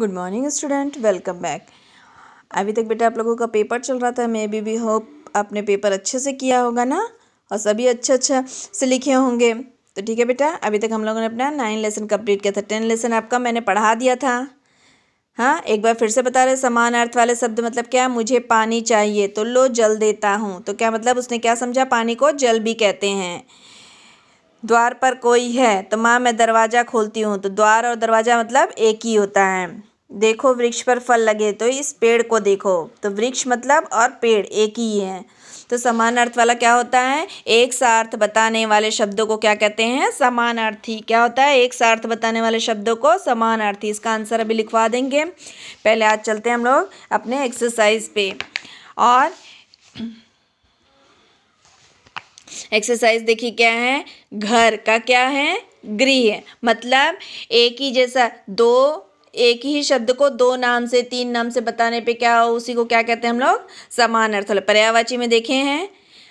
good morning student welcome back अभी तक बेटा आप लोगों का पेपर चल रहा था मे बी वी होप आपने पेपर अच्छे से किया होगा ना और सभी अच्छा अच्छा से लिखे होंगे तो ठीक है बेटा अभी तक हम लोगों ने अपना नाइन लेसन कंप्लीट किया था टेन लेसन आपका मैंने पढ़ा दिया था हाँ एक बार फिर से बता रहे समान अर्थ वाले शब्द मतलब क्या मुझे पानी चाहिए तो लो जल देता हूँ तो क्या मतलब उसने क्या समझा पानी को जल भी कहते हैं द्वार पर कोई है तो माँ मैं दरवाज़ा खोलती हूँ तो द्वार और दरवाज़ा मतलब एक ही होता है देखो वृक्ष पर फल लगे तो इस पेड़ को देखो तो वृक्ष मतलब और पेड़ एक ही है तो समान अर्थ वाला क्या होता है एक सार्थ बताने वाले शब्दों को क्या कहते हैं समानार्थी क्या होता है एक सार्थ बताने वाले शब्दों को समानार्थी इसका आंसर अभी लिखवा देंगे पहले आज चलते हैं हम लोग अपने एक्सरसाइज पे और एक्सरसाइज देखिए क्या है घर का क्या है गृह मतलब एक ही जैसा दो एक ही शब्द को दो नाम से तीन नाम से बताने पे क्या उसी को क्या कहते हैं हम लोग समान अर्थ पर्यावाची में देखे हैं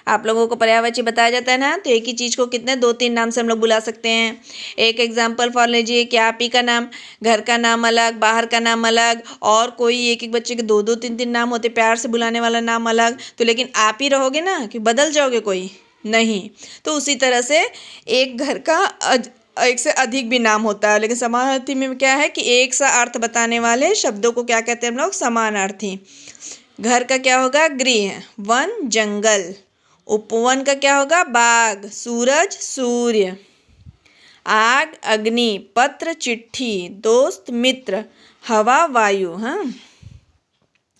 आप लोगों को पर्यावाची बताया जाता है ना तो एक ही चीज़ को कितने दो तीन नाम से हम लोग बुला सकते हैं एक एग्जाम्पल फॉर लीजिए कि आप ही का नाम घर का नाम अलग बाहर का नाम अलग और कोई एक एक बच्चे के दो दो तीन तीन नाम होते प्यार से बुलाने वाला नाम अलग तो लेकिन आप ही रहोगे ना कि बदल जाओगे कोई नहीं तो उसी तरह से एक घर का एक से अधिक भी नाम होता है लेकिन समानार्थी में क्या है कि एक सा अर्थ बताने वाले शब्दों को क्या कहते हैं हम लोग समानार्थी घर का क्या होगा गृह वन जंगल उपवन का क्या होगा बाघ सूरज सूर्य आग अग्नि पत्र चिट्ठी दोस्त मित्र हवा वायु हाँ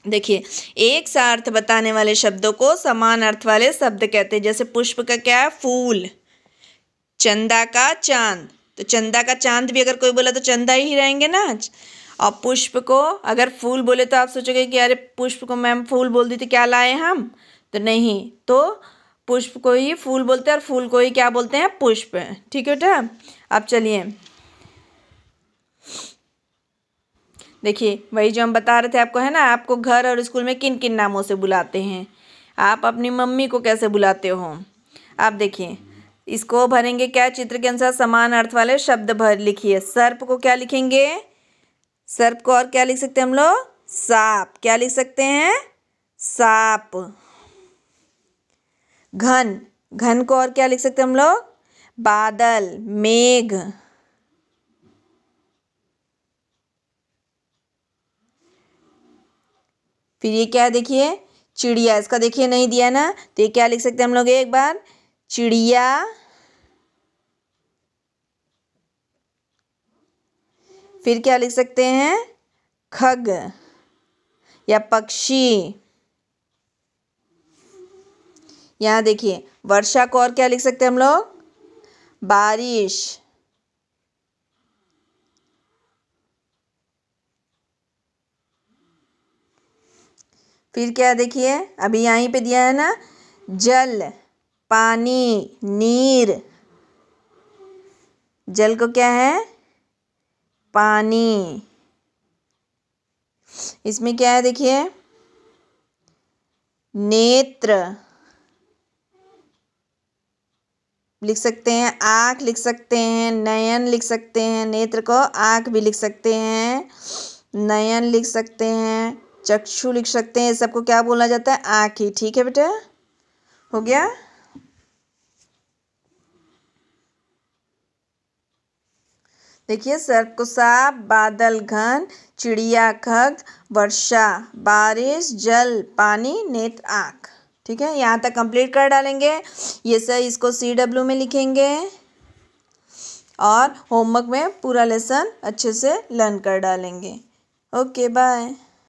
देखिए एक सा अर्थ बताने वाले शब्दों को समान अर्थ वाले शब्द कहते हैं जैसे पुष्प का क्या है फूल चंदा का चांद तो चंदा का चांद भी अगर कोई बोला तो चंदा ही रहेंगे ना और पुष्प को अगर फूल बोले तो आप सोचोगे कि अरे पुष्प को मैम फूल बोल दी थी तो क्या लाए हम तो नहीं तो पुष्प को ही फूल बोलते हैं और फूल को ही क्या बोलते हैं पुष्प ठीक है बेटा अब चलिए देखिए वही जो हम बता रहे थे आपको है ना आपको घर और स्कूल में किन किन नामों से बुलाते हैं आप अपनी मम्मी को कैसे बुलाते हो आप देखिए इसको भरेंगे क्या चित्र के अनुसार समान अर्थ वाले शब्द भर लिखिए सर्प को क्या लिखेंगे सर्प को और क्या लिख सकते हैं हम लोग साप क्या लिख सकते हैं साप घन घन को और क्या लिख सकते हैं हम लोग बादल मेघ फिर ये क्या देखिए चिड़िया इसका देखिए नहीं दिया ना तो ये क्या लिख सकते हैं हम लोग एक बार चिड़िया फिर क्या लिख सकते हैं खग या पक्षी यहां देखिए वर्षा को और क्या लिख सकते हैं हम लोग बारिश फिर क्या देखिए अभी यहीं पे दिया है ना जल पानी नीर जल को क्या है पानी इसमें क्या है देखिए नेत्र लिख सकते हैं आंख लिख सकते हैं नयन लिख सकते हैं नेत्र को आंख भी लिख सकते हैं नयन लिख सकते हैं चक्षु लिख सकते हैं सबको क्या बोला जाता है आंख ही ठीक है बेटा हो गया देखिए सर्पकुशाप बादल घन चिड़िया खग वर्षा बारिश जल पानी नेत्र आँख ठीक है यहाँ तक कंप्लीट कर डालेंगे ये सर इसको सी डब्ल्यू में लिखेंगे और होमवर्क में पूरा लेसन अच्छे से लर्न कर डालेंगे ओके बाय